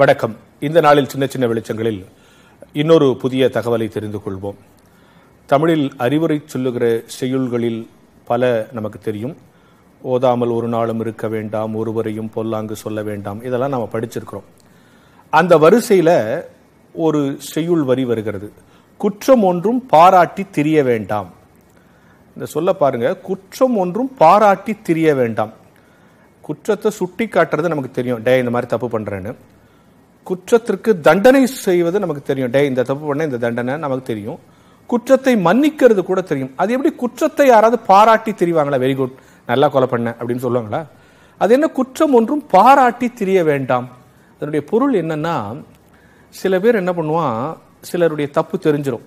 வணக்கம் இந்த நாளில் சின்ன சின்ன வெளிச்சங்களில் இன்னொரு புதிய தகவலை தெரிந்து கொள்வோம் தமிழில் அறிவுரை சொல்லுகிற செய்யுள்களில் பல நமக்கு தெரியும் ஓதாமல் ஒரு நாளும் இருக்க வேண்டாம் ஒருவரையும் பொல்லாங்கு சொல்ல வேண்டாம் இதெல்லாம் நாம் படிச்சிருக்கிறோம் அந்த வரிசையில் ஒரு செய்யுள் வரி வருகிறது குற்றம் ஒன்றும் பாராட்டி திரிய வேண்டாம் இந்த சொல்ல பாருங்க குற்றம் ஒன்றும் பாராட்டி திரிய வேண்டாம் குற்றத்தை சுட்டி காட்டுறது நமக்கு தெரியும் டே இந்த மாதிரி தப்பு பண்ணுறேன்னு குற்றத்திற்கு தண்டனை செய்வது நமக்கு தெரியும் டே இந்த தப்பு பண்ண இந்த தண்டனை நமக்கு தெரியும் குற்றத்தை மன்னிக்கிறது கூட தெரியும் அது எப்படி குற்றத்தை யாராவது பாராட்டி தெரிவாங்களா வெரி குட் நல்லா கொலை பண்ண அப்படின்னு சொல்லுவாங்களா அது என்ன குற்றம் ஒன்றும் பாராட்டி தெரிய வேண்டாம் அதனுடைய பொருள் என்னன்னா சில பேர் என்ன பண்ணுவான் சிலருடைய தப்பு தெரிஞ்சிடும்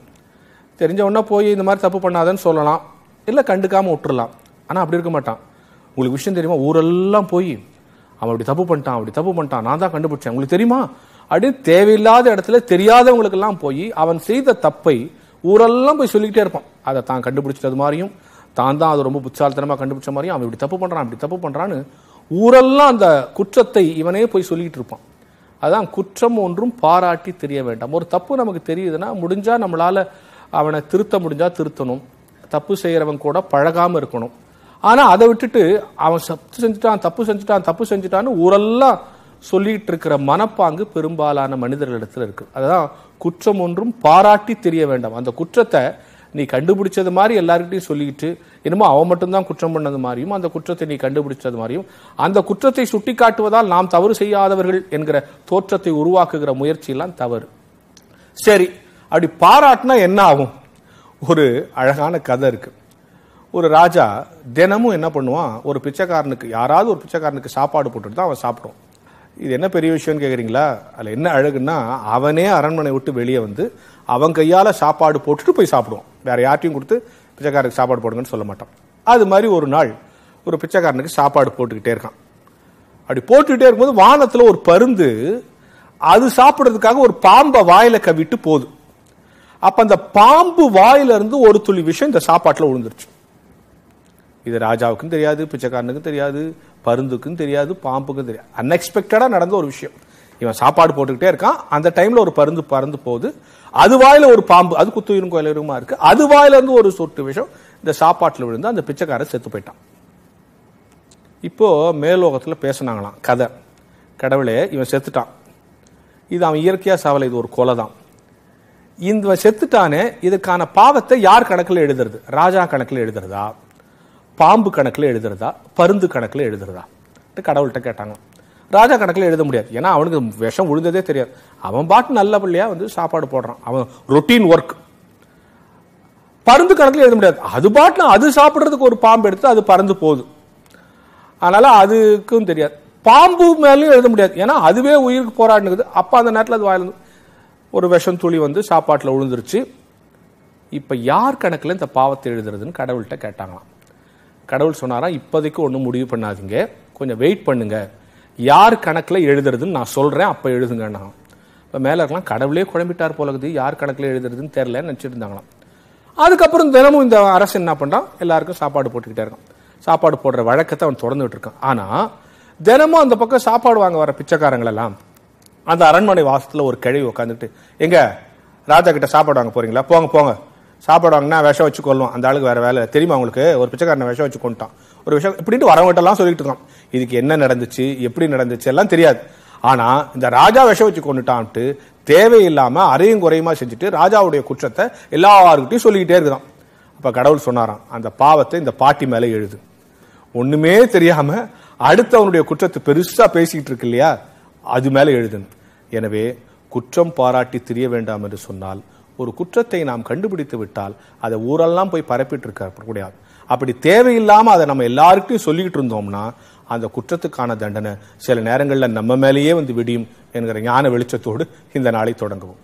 தெரிஞ்ச உடனே போய் இந்த மாதிரி தப்பு பண்ணாதன்னு சொல்லலாம் இல்லை கண்டுக்காமல் விட்டுறலாம் ஆனால் அப்படி இருக்க மாட்டான் உங்களுக்கு விஷயம் தெரியுமா ஊரெல்லாம் போய் அவன் அப்படி தப்பு பண்ணிட்டான் அப்படி தப்பு பண்ணிட்டான் நான் தான் கண்டுபிடிச்சேன் உங்களுக்கு தெரியுமா அப்படின்னு தேவையில்லாத இடத்துல தெரியாதவங்களுக்கெல்லாம் போய் அவன் செய்த தப்பை ஊரெல்லாம் போய் சொல்லிக்கிட்டே இருப்பான் அதை தான் கண்டுபிடிச்சது மாதிரியும் தான் தான் அது ரொம்ப புச்சாலித்தனமாக கண்டுபிடிச்ச மாதிரியும் அவன் இப்படி தப்பு பண்ணுறான் அப்படி தப்பு பண்ணுறான்னு ஊரெல்லாம் அந்த குற்றத்தை இவனே போய் சொல்லிக்கிட்டு இருப்பான் அதான் குற்றம் ஒன்றும் பாராட்டி தெரிய வேண்டாம் ஒரு தப்பு நமக்கு தெரியுதுன்னா முடிஞ்சால் நம்மளால் அவனை திருத்த முடிஞ்சால் திருத்தணும் தப்பு செய்கிறவன் கூட பழகாமல் இருக்கணும் ஆனால் அதை விட்டுட்டு அவன் தப்பு செஞ்சுட்டான் தப்பு செஞ்சுட்டான் தப்பு செஞ்சுட்டான்னு ஊரெல்லாம் சொல்லிட்டு இருக்கிற மனப்பாங்கு பெரும்பாலான மனிதர்களிடத்தில் இருக்கு அதுதான் குற்றம் ஒன்றும் பாராட்டி தெரிய வேண்டாம் அந்த குற்றத்தை நீ கண்டுபிடிச்சது மாதிரி எல்லாருக்கிட்டையும் சொல்லிக்கிட்டு என்னமோ அவன் மட்டும்தான் குற்றம் பண்ணது மாதிரியும் அந்த குற்றத்தை நீ கண்டுபிடிச்சது மாதிரியும் அந்த குற்றத்தை சுட்டி காட்டுவதால் நாம் தவறு செய்யாதவர்கள் என்கிற தோற்றத்தை உருவாக்குகிற முயற்சியெல்லாம் தவறு சரி அப்படி பாராட்டினா என்ன ஆகும் ஒரு அழகான கதை இருக்குது ஒரு ராஜா தினமும் என்ன பண்ணுவான் ஒரு பிச்சைக்காரனுக்கு யாராவது ஒரு பிச்சைக்காரனுக்கு சாப்பாடு போட்டுட்டு தான் அவன் சாப்பிடுவான் இது என்ன பெரிய விஷயம்னு கேட்குறீங்களா அதில் என்ன அழகுன்னா அவனே அரண்மனை விட்டு வெளியே வந்து அவன் கையால் சாப்பாடு போட்டுட்டு போய் சாப்பிடுவான் வேறு யார்ட்டையும் கொடுத்து பிச்சைக்காரருக்கு சாப்பாடு போடுங்கன்னு சொல்ல மாட்டான் அது மாதிரி ஒரு நாள் ஒரு பிச்சைக்காரனுக்கு சாப்பாடு போட்டுக்கிட்டே இருக்கான் அப்படி போட்டுக்கிட்டே இருக்கும்போது வானத்தில் ஒரு பருந்து அது சாப்பிட்றதுக்காக ஒரு பாம்பை வாயில கவிட்டு போகுது அப்போ அந்த பாம்பு வாயிலிருந்து ஒரு துளி விஷயம் இந்த சாப்பாட்டில் விழுந்துருச்சு இது ராஜாவுக்கும் தெரியாது பிச்சைக்காரனுக்கும் தெரியாது பருந்துக்கும் தெரியாது பாம்புக்கும் தெரியாது அன்எக்ஸ்பெக்டடாக நடந்த ஒரு விஷயம் இவன் சாப்பாடு போட்டுக்கிட்டே இருக்கான் அந்த டைமில் ஒரு பருந்து பறந்து போகுது அது வாயில் ஒரு பாம்பு அது குத்துயிரும் கோயிலுமா இருக்கு அது வாயிலிருந்து ஒரு சொட்டு விஷம் இந்த சாப்பாட்டில் விழுந்து அந்த பிச்சைக்காரன் செத்து போயிட்டான் இப்போ மேலோகத்தில் பேசினாங்களாம் கதை கடவுளே இவன் செத்துட்டான் இது அவன் இயற்கையாக சாவலை இது ஒரு கொலை தான் இந்த செத்துட்டானே இதுக்கான பாவத்தை யார் கணக்கில் எழுதுறது ராஜா கணக்கில் எழுதுறதா பாம்பு கணக்கில் எழுதுறதா பருந்து கணக்கில் எழுதுறதா கடவுள்கிட்ட கேட்டாங்க ராஜா கணக்கில் எழுத முடியாது ஏன்னா அவனுக்கு விஷம் விழுந்ததே தெரியாது அவன் பாட்டு நல்ல பிள்ளையா வந்து சாப்பாடு போடுறான் அவன் ரொட்டீன் ஒர்க் பருந்து கணக்கில் எழுத முடியாது அது பாட்டு அது சாப்பிட்றதுக்கு ஒரு பாம்பு எடுத்து அது பறந்து போகுது அதனால் அதுக்கும் தெரியாது பாம்பு மேலேயும் எழுத முடியாது ஏன்னா அதுவே உயிருக்கு போராடினுக்குது அப்போ அந்த நேரத்தில் அது வாயில் ஒரு விஷம் துளி வந்து சாப்பாட்டில் விழுந்துருச்சு இப்போ யார் கணக்கில் இந்த பாவத்தை எழுதுறதுன்னு கடவுள்கிட்ட கேட்டாங்களாம் கடவுள் சொன்னாராம் இப்போதைக்கு ஒன்றும் முடிவு பண்ணாதீங்க கொஞ்சம் வெயிட் பண்ணுங்க யார் கணக்கில் எழுதுறதுன்னு நான் சொல்கிறேன் அப்போ எழுதுங்க நான் இப்போ மேலே இருக்கலாம் கடவுளே குழம்பிட்டார் போலகுது யார் கணக்கில் எழுதுறதுன்னு தெரிலன்னு நினச்சிருந்தாங்களாம் அதுக்கப்புறம் தினமும் இந்த அரசு என்ன பண்ணுறான் எல்லாருக்கும் சாப்பாடு போட்டுக்கிட்டே இருக்கான் சாப்பாடு போடுற வழக்கத்தை அவன் தொடர்ந்து விட்டுருக்கான் ஆனால் தினமும் அந்த பக்கம் சாப்பாடு வாங்க வர பிச்சைக்காரங்களெல்லாம் அந்த அரண்மனை வாசத்தில் ஒரு கிழவி உட்காந்துட்டு எங்க ராஜா கிட்ட சாப்பாடு வாங்க போறீங்களா போங்க போங்க சாப்பாடு வாங்கினா விஷம் வச்சு கொள்ளும் அந்த ஆளுக்கு வேறு வேலை தெரியுமா அவங்களுக்கு ஒரு பிச்சைக்காரனை விஷம் வச்சு கொண்டுட்டான் ஒரு விஷம் இப்படின்ட்டு வரவங்கிட்டலாம் சொல்லிட்டு இருக்கான் இதுக்கு என்ன நடந்துச்சு எப்படி நடந்துச்சு எல்லாம் தெரியாது ஆனால் இந்த ராஜா விஷம் வச்சு கொண்டுட்டான்ட்டு தேவையில்லாமல் அறையும் குறையுமா செஞ்சுட்டு ராஜாவுடைய குற்றத்தை எல்லாருக்கிட்டையும் சொல்லிக்கிட்டே இருக்கிறான் அப்ப கடவுள் சொன்னாராம் அந்த பாவத்தை இந்த பாட்டி மேலே எழுது ஒன்றுமே தெரியாமல் அடுத்தவனுடைய குற்றத்தை பெருசாக பேசிக்கிட்டு இருக்கு இல்லையா அது மேலே எழுதுன்னு எனவே குற்றம் பாராட்டி தெரிய வேண்டாம் என்று சொன்னால் ஒரு குற்றத்தை நாம் கண்டுபிடித்து விட்டால் அதை ஊரெல்லாம் போய் பரப்பிட்டு இருக்க கூடாது அப்படி தேவையில்லாமல் அதை நம்ம எல்லாருக்கும் சொல்லிக்கிட்டு இருந்தோம்னா அந்த குற்றத்துக்கான தண்டனை சில நேரங்களில் நம்ம மேலேயே வந்து விடியும் என்கிற ஞான வெளிச்சத்தோடு இந்த நாளை தொடங்குவோம்